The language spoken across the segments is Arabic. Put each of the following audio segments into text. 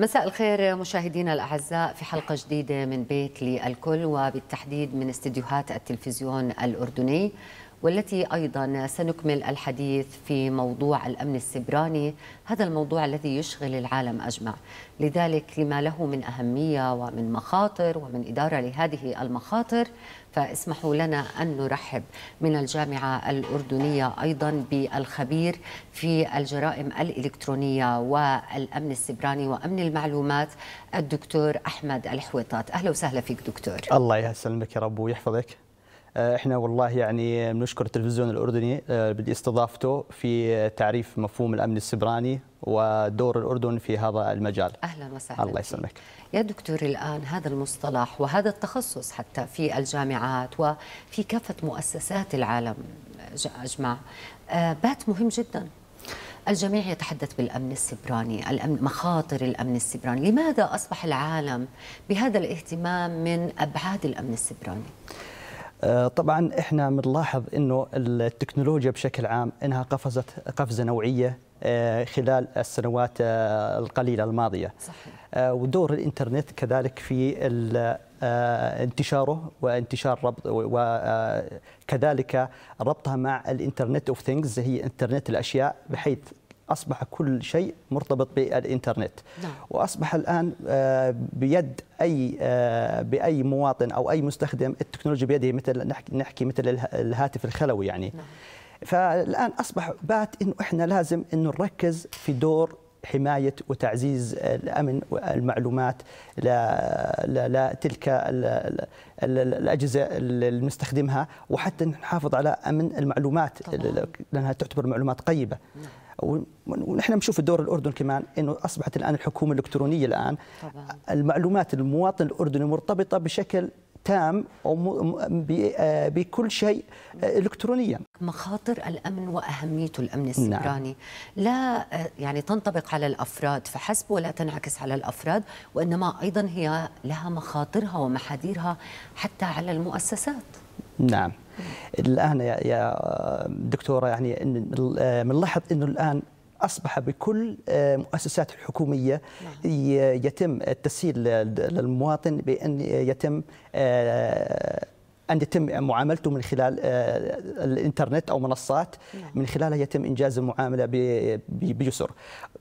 مساء الخير مشاهدينا الاعزاء في حلقه جديده من بيت للكل وبالتحديد من استديوهات التلفزيون الاردني والتي ايضا سنكمل الحديث في موضوع الامن السبراني، هذا الموضوع الذي يشغل العالم اجمع، لذلك لما له من اهميه ومن مخاطر ومن اداره لهذه المخاطر فاسمحوا لنا ان نرحب من الجامعه الاردنيه ايضا بالخبير في الجرائم الالكترونيه والامن السبراني وامن المعلومات الدكتور احمد الحويطات، اهلا وسهلا فيك دكتور. الله يسلمك يا رب ويحفظك. آه، احنا والله يعني بنشكر التلفزيون الاردني باستضافته آه، في تعريف مفهوم الامن السبراني ودور الاردن في هذا المجال. اهلا وسهلا. الله يسلمك. يا دكتور الان هذا المصطلح وهذا التخصص حتى في الجامعات وفي كافه مؤسسات العالم اجمع آه، بات مهم جدا. الجميع يتحدث بالامن السبراني، الامن مخاطر الامن السبراني، لماذا اصبح العالم بهذا الاهتمام من ابعاد الامن السبراني؟ آه، طبعا احنا بنلاحظ انه التكنولوجيا بشكل عام انها قفزت قفزه نوعيه آه، خلال السنوات آه، القليله الماضيه صحيح. ودور الانترنت كذلك في انتشاره وانتشار ربط وكذلك ربطها مع الانترنت اوف ثينجز هي انترنت الاشياء بحيث أصبح كل شيء مرتبط بالإنترنت نعم. وأصبح الآن آه، بيد أي آه، بأي مواطن أو أي مستخدم التكنولوجيا بيده مثل نحكي مثل الهاتف الخلوي يعني نعم. فالآن أصبح بات إنه إحنا لازم إنه نركز في دور حماية وتعزيز الأمن والمعلومات لتلك الأجهزة اللي نستخدمها وحتى نحافظ على أمن المعلومات طبعا. لأنها تعتبر معلومات قيبة نعم. ونحن نشوف الدور الاردن كمان انه اصبحت الان الحكومه الالكترونيه الان طبعا. المعلومات المواطن الاردني مرتبطه بشكل تام آه، بكل شيء آه، الكترونيا مخاطر الامن واهميته الامن السيبراني نعم. لا آه، يعني تنطبق على الافراد فحسب ولا تنعكس على الافراد وانما ايضا هي لها مخاطرها ومحاذيرها حتى على المؤسسات نعم الان يا آه، دكتوره يعني آه، بنلاحظ انه الان اصبح بكل آه، مؤسسات الحكوميه نعم. يتم التسهيل للمواطن بان يتم أن يتم معاملته من خلال آه، الإنترنت أو منصات نعم. من خلالها يتم إنجاز المعاملة بيسر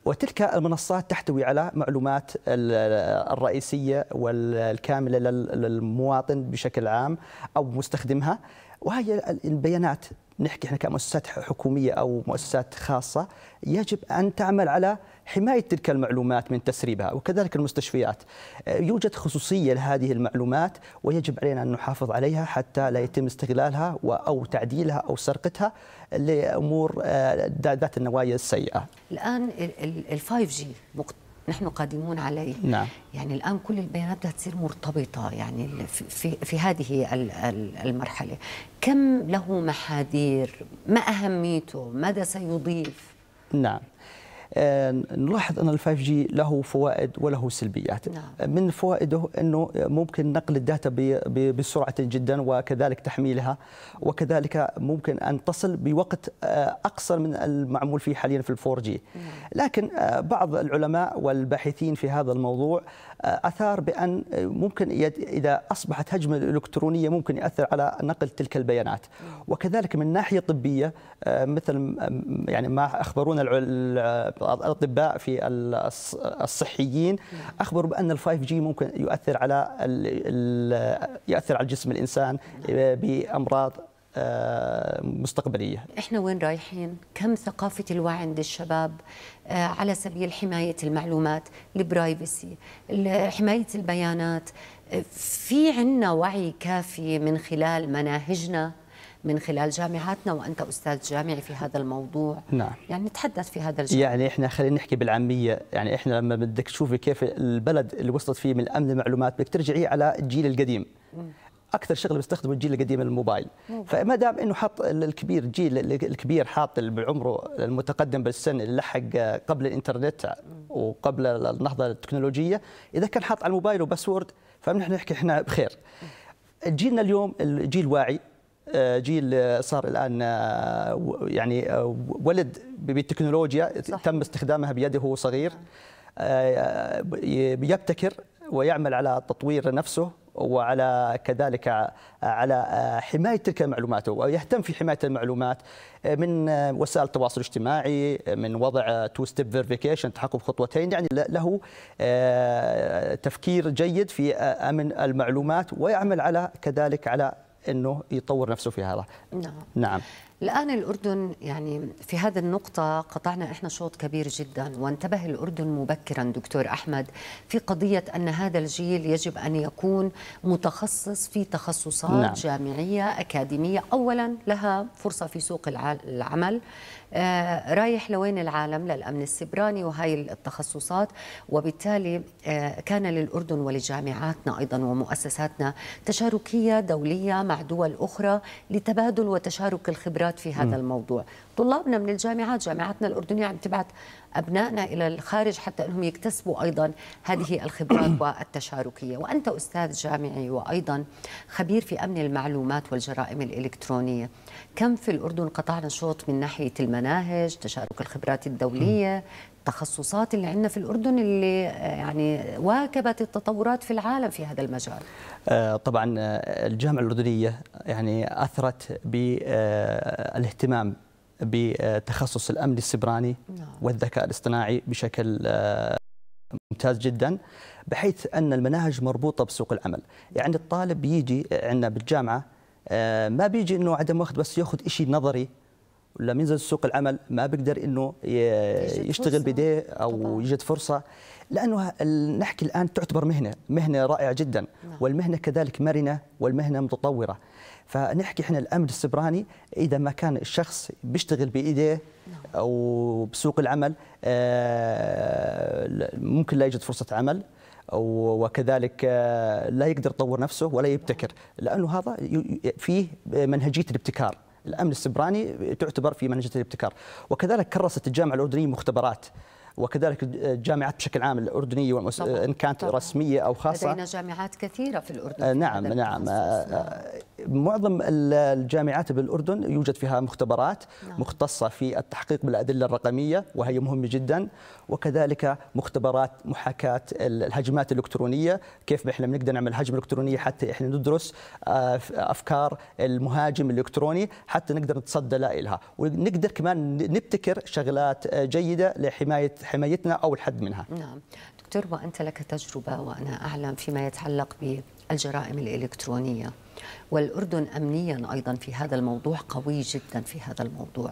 وتلك المنصات تحتوي على معلومات الرئيسية والكاملة للمواطن بشكل عام أو مستخدمها وهي البيانات نحكي احنا كمؤسسات حكوميه او مؤسسات خاصه يجب ان تعمل على حمايه تلك المعلومات من تسريبها وكذلك المستشفيات يوجد خصوصيه لهذه المعلومات ويجب علينا ان نحافظ عليها حتى لا يتم استغلالها او تعديلها او سرقتها لامور آه، ذات النوايا السيئه. الان ال 5 جي نحن قادمون عليه نعم. يعني الآن كل البيانات بدها تصير مرتبطة يعني في, في هذه المرحلة كم له محاذير ما أهميته ماذا سيضيف نعم آه، نلاحظ أن الفايف جي له فوائد وله سلبيات نعم. من فوائده أنه ممكن نقل الداتا بسرعة جدا وكذلك تحميلها وكذلك ممكن أن تصل بوقت آه، أقصر من المعمول فيه حاليا في الفور جي نعم. لكن آه، بعض العلماء والباحثين في هذا الموضوع اثار بان ممكن اذا اصبحت هجمه الكترونيه ممكن ياثر على نقل تلك البيانات وكذلك من ناحيه طبيه آه، مثل يعني ما اخبرونا الاطباء في الصحيين اخبروا بان ال 5 جي ممكن يؤثر على يؤثر على جسم الانسان آه، بامراض آه، مستقبليه. احنا وين رايحين؟ كم ثقافه الوعي عند الشباب آه، على سبيل حمايه المعلومات، البرايفسي، حمايه البيانات، آه، في عنا وعي كافي من خلال مناهجنا من خلال جامعاتنا وانت استاذ جامعي في هذا الموضوع نعم يعني نتحدث في هذا الجانب يعني احنا خلينا نحكي بالعاميه يعني احنا لما بدك تشوفي كيف البلد اللي وصلت فيه من امن المعلومات بدك ترجعي على الجيل القديم م. اكثر شغله بيستخدمه الجيل القديم الموبايل فما دام انه حط الكبير جيل الكبير حاط بعمره المتقدم بالسن اللي لحق قبل الانترنت وقبل النهضه التكنولوجيه اذا كان حاط على الموبايل وباسورد فنحن نحكي احنا بخير جيلنا اليوم الجيل واعي آه، جيل صار الان آه، يعني آه، ولد بالتكنولوجيا صح. تم استخدامها بيده وهو صغير نعم. يبتكر ويعمل على تطوير نفسه وعلى كذلك على حمايه تلك المعلومات ويهتم في حمايه المعلومات من وسائل التواصل الاجتماعي من وضع تو ستيب فيريفيكيشن تحقق خطوتين يعني له آه، تفكير جيد في امن المعلومات ويعمل على كذلك على انه يطور نفسه في هذا نعم, نعم. الآن الأردن يعني في هذه النقطة قطعنا إحنا شوط كبير جدا وانتبه الأردن مبكرا دكتور أحمد في قضية أن هذا الجيل يجب أن يكون متخصص في تخصصات نعم. جامعية أكاديمية أولا لها فرصة في سوق العمل آه، رايح لوين العالم للأمن السبراني وهي التخصصات وبالتالي آه، كان للأردن ولجامعاتنا أيضا ومؤسساتنا تشاركية دولية مع دول أخرى لتبادل وتشارك الخبرات خبرات في هذا م. الموضوع طلابنا من الجامعات جامعاتنا الأردنية عم تبعث أبنائنا إلى الخارج حتى أنهم يكتسبوا أيضا هذه الخبرات والتشاركية وأنت أستاذ جامعي وأيضا خبير في أمن المعلومات والجرائم الإلكترونية كم في الأردن قطعنا شوط من ناحية المناهج تشارك الخبرات الدولية التخصصات اللي عندنا في الأردن اللي آه، يعني واكبت التطورات في العالم في هذا المجال آه، طبعا آه، الجامعة الأردنية يعني أثرت بالاهتمام بتخصص الأمن السبراني نعم. والذكاء الاصطناعي بشكل ممتاز جدا بحيث أن المناهج مربوطة بسوق العمل يعني الطالب يجي عندنا بالجامعة ما بيجي أنه عدم واخد بس يأخذ شيء نظري ولا منزل سوق العمل ما بيقدر انه يشتغل بديه او يجد فرصه لانه نحكي الان تعتبر مهنه مهنه رائعه جدا نعم. والمهنه كذلك مرنه والمهنه متطوره فنحكي احنا الامن السبراني اذا ما كان الشخص بيشتغل بايديه نعم. او بسوق العمل آه، ممكن لا يجد فرصه عمل وكذلك آه، لا يقدر يطور نفسه ولا يبتكر لانه هذا فيه منهجيه الابتكار الامن السبراني تعتبر في منهجيه الابتكار وكذلك كرست الجامعه الاردنيه مختبرات وكذلك الجامعات بشكل عام الاردنيه والمس... ان كانت طبعا. رسميه او خاصه لدينا جامعات كثيره في الاردن آه، نعم نعم معظم الجامعات بالاردن يوجد فيها مختبرات نعم. مختصه في التحقيق بالادله الرقميه وهي مهمه جدا وكذلك مختبرات محاكاه الهجمات الالكترونيه كيف احنا بنقدر نعمل هجمه الكترونيه حتى احنا ندرس آه، افكار المهاجم الالكتروني حتى نقدر نتصدى لها ونقدر كمان نبتكر شغلات آه، جيده لحمايه حمايتنا او الحد منها نعم دكتور وانت لك تجربه وانا اعلم فيما يتعلق بالجرائم الالكترونيه والأردن أمنيا أيضا في هذا الموضوع قوي جدا في هذا الموضوع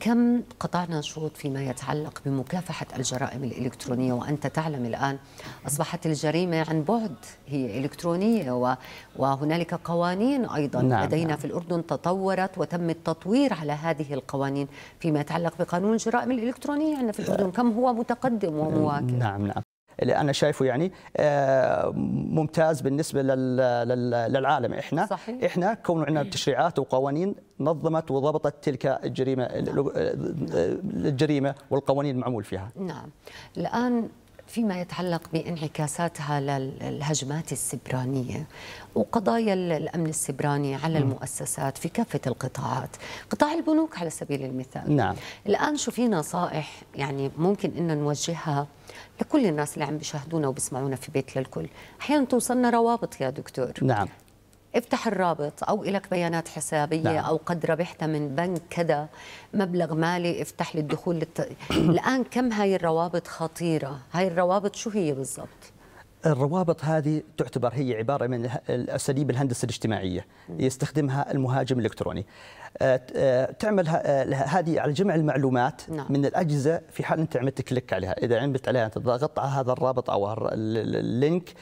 كم قطعنا شوط فيما يتعلق بمكافحة الجرائم الإلكترونية وأنت تعلم الآن أصبحت الجريمة عن بعد هي إلكترونية وهنالك قوانين أيضا نعم لدينا نعم. في الأردن تطورت وتم التطوير على هذه القوانين فيما يتعلق بقانون الجرائم الإلكترونية عندنا يعني في الأردن أه، كم هو متقدم ومواكب نعم نعم اللي انا شايفه يعني آه، ممتاز بالنسبه للعالم احنا صحيح. احنا كون عندنا تشريعات وقوانين نظمت وضبطت تلك الجريمه آه، آه، الجريمه والقوانين المعمول فيها نعم الان فيما يتعلق بانعكاساتها للهجمات السبرانية وقضايا الأمن السبراني على المؤسسات في كافة القطاعات قطاع البنوك على سبيل المثال نعم. الآن شو في نصائح يعني ممكن أن نوجهها لكل الناس اللي عم بيشاهدونا وبيسمعونا في بيت للكل أحيانا توصلنا روابط يا دكتور نعم افتح الرابط او لك بيانات حسابيه نعم. او قد ربحت من بنك كذا مبلغ مالي افتح لي الدخول للت... الان كم هاي الروابط خطيره هاي الروابط شو هي بالضبط الروابط هذه تعتبر هي عباره من الاساليب الهندسه الاجتماعيه يستخدمها المهاجم الالكتروني تعمل هذه على جمع المعلومات نعم. من الاجهزه في حال انت عملت كليك عليها اذا عملت عليها انت ضغطت على هذا الرابط او اللينك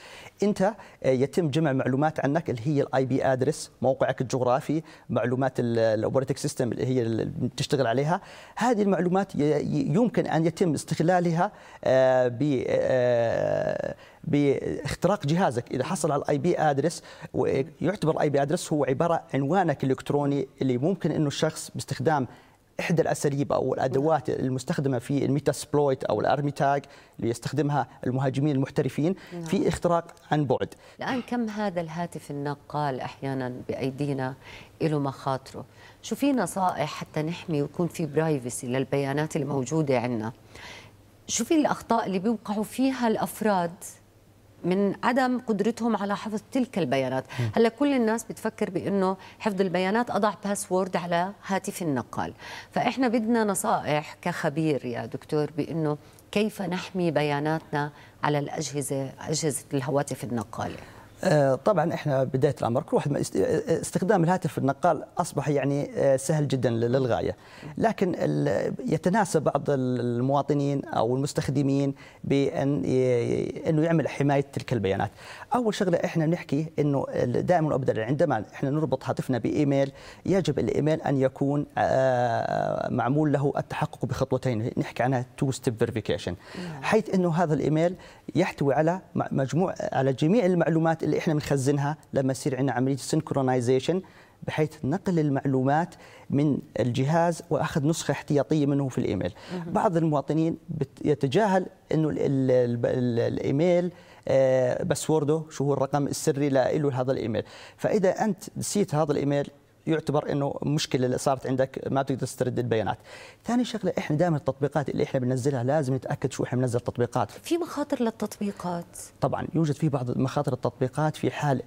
انت آه، يتم جمع معلومات عنك اللي هي الاي بي ادرس موقعك الجغرافي معلومات الاوبريتنج سيستم اللي هي اللي تشتغل عليها هذه المعلومات يمكن ان يتم استغلالها آه، ب آه، باختراق جهازك اذا حصل على الاي بي ادرس ويعتبر الاي بي ادرس هو عباره عنوانك الالكتروني اللي ممكن ممكن انه الشخص باستخدام احدى الاساليب او الادوات المستخدمه في الميتا سبلويت او الارمي تاج اللي يستخدمها المهاجمين المحترفين نعم. في اختراق عن بعد. الان كم هذا الهاتف النقال احيانا بايدينا له مخاطره، شو في نصائح حتى نحمي ويكون في برايفسي للبيانات الموجوده عندنا؟ شو في الاخطاء اللي بيوقعوا فيها الافراد من عدم قدرتهم على حفظ تلك البيانات هلا كل الناس بتفكر بانه حفظ البيانات اضع باسورد على هاتف النقال فاحنا بدنا نصائح كخبير يا دكتور بانه كيف نحمي بياناتنا على الاجهزه اجهزه الهواتف النقاله آه، طبعا احنا بدايه الامر كل واحد آه، استخدام الهاتف النقال اصبح يعني آه، سهل جدا للغايه لكن يتناسى بعض المواطنين او المستخدمين بان انه يعمل حمايه تلك البيانات اول شغله احنا نحكي انه دائما وابدا عندما احنا نربط هاتفنا بايميل يجب الايميل ان يكون معمول له التحقق بخطوتين نحكي عنها تو ستيب فيريفيكيشن حيث انه هذا الايميل يحتوي على مجموع على جميع المعلومات اللي احنا بنخزنها لما يصير عندنا عمليه سنكرونايزيشن بحيث نقل المعلومات من الجهاز واخذ نسخه احتياطيه منه في الايميل بعض المواطنين يتجاهل انه الايميل آه، باسورده شو هو الرقم السري له لهذا الايميل فاذا انت نسيت هذا الايميل يعتبر انه مشكله اللي صارت عندك ما تقدر تسترد البيانات. ثاني شغله احنا دائما التطبيقات اللي احنا بننزلها لازم نتاكد شو احنا بننزل تطبيقات. في مخاطر للتطبيقات؟ طبعا يوجد في بعض مخاطر التطبيقات في حال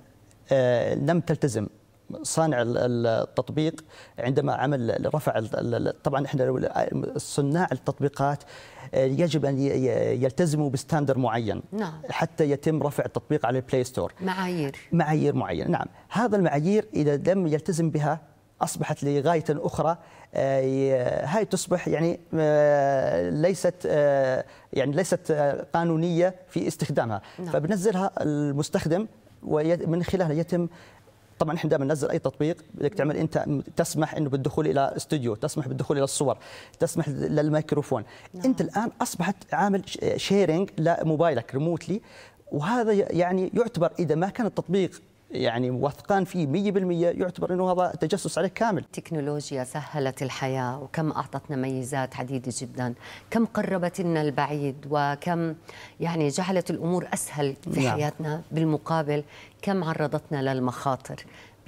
آه لم تلتزم صانع التطبيق عندما عمل رفع طبعا احنا صناع التطبيقات آه، يجب ان يلتزموا بستاندر معين نعم. حتى يتم رفع التطبيق على البلاي ستور معايير معايير معينه نعم هذا المعايير اذا لم يلتزم بها اصبحت لغايه اخرى آه، هاي تصبح يعني آه، ليست يعني ليست قانونيه في استخدامها نعم. فبنزلها المستخدم ومن خلالها يتم طبعا احنا دائما ننزل اي تطبيق بدك تعمل انت تسمح انه بالدخول الى استوديو تسمح بالدخول الى الصور تسمح للميكروفون نعم. انت الان اصبحت عامل شيرنج لموبايلك ريموتلي وهذا يعني يعتبر اذا ما كان التطبيق يعني موثقان فيه 100% يعتبر انه هذا تجسس عليه كامل. التكنولوجيا سهلت الحياه وكم اعطتنا ميزات عديده جدا، كم قربت لنا البعيد وكم يعني جعلت الامور اسهل في نعم. حياتنا بالمقابل كم عرضتنا للمخاطر.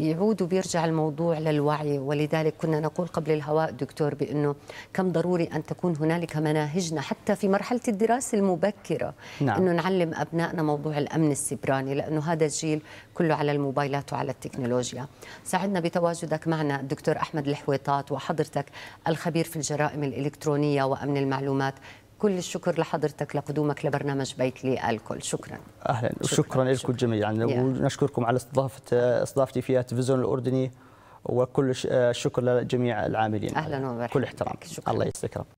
بيعود وبيرجع الموضوع للوعي ولذلك كنا نقول قبل الهواء دكتور بأنه كم ضروري أن تكون هنالك مناهجنا حتى في مرحلة الدراسة المبكرة نعم. أنه نعلم أبنائنا موضوع الأمن السبراني لأنه هذا الجيل كله على الموبايلات وعلى التكنولوجيا سعدنا بتواجدك معنا الدكتور أحمد الحويطات وحضرتك الخبير في الجرائم الإلكترونية وأمن المعلومات كل الشكر لحضرتك لقدومك لبرنامج بيت للكل شكرا اهلا وشكرا شكرا لكم جميعا يعني ونشكركم على استضافه استضافتي في التلفزيون الاردني وكل الشكر لجميع العاملين اهلا ومرحبا كل احترام شكرا. الله يسلمك